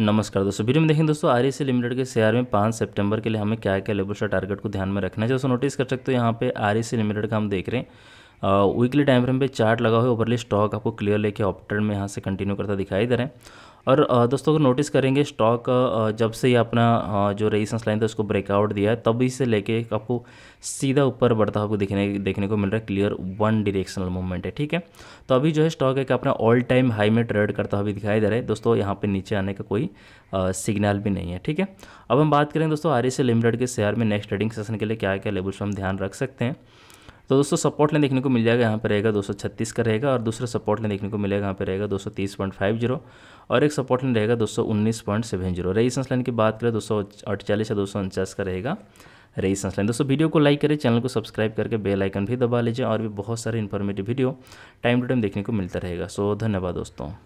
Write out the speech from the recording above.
नमस्कार दोस्तों वीडियो में देखें दोस्तों आर लिमिटेड के शेयर में पाँच सितंबर के लिए हमें क्या क्या लेवल और टारगेट को ध्यान में रखना है दोस्तों नोटिस कर सकते हो यहाँ पे आर लिमिटेड का हम देख रहे हैं वीकली टाइम फ्रेम पे चार्ट लगा हुआ है ओवरली स्टॉक आपको क्लियर लेके ऑप्टर में यहाँ से कंटिन्यू करता दिखाई दे रहे हैं और दोस्तों अगर नोटिस करेंगे स्टॉक जब से ही अपना जो रेजिस्टेंस लाइन था उसको ब्रेकआउट दिया है तभी से लेके आपको सीधा ऊपर बढ़ता हुआ देखने देखने को मिल रहा है क्लियर वन डिरेक्शनल मूवमेंट है ठीक है तो अभी जो है स्टॉक एक अपना ऑल टाइम हाई में ट्रेड करता हुआ दिखाई दे रहा है दोस्तों यहाँ पर नीचे आने का कोई सिग्नल भी नहीं है ठीक है अब हम बात करें दोस्तों आर लिमिटेड के शेयर में नेक्स्ट ट्रेडिंग सेशन के लिए क्या क्या लेवल्स हम ध्यान रख सकते हैं तो दोस्तों सपोर्ट लाइन देखने को मिल जाएगा यहाँ पर रहेगा 236 का रहेगा और दूसरा सपोर्ट लाइन देखने को मिलेगा यहाँ पर रहेगा 230.50 और एक सपोर्ट लाइन रहेगा 219.70 रेजिस्टेंस लाइन की बात करें दो या दो का रहेगा रेजिस्टेंस लाइन दोस्तों वीडियो को लाइक करें चैनल को सब्सक्राइब करके बेल आइकन भी दबा लीजिए और भी बहुत सारे informative video time to time देखने को मिलता रहेगा सो धन्यवाद दोस्तों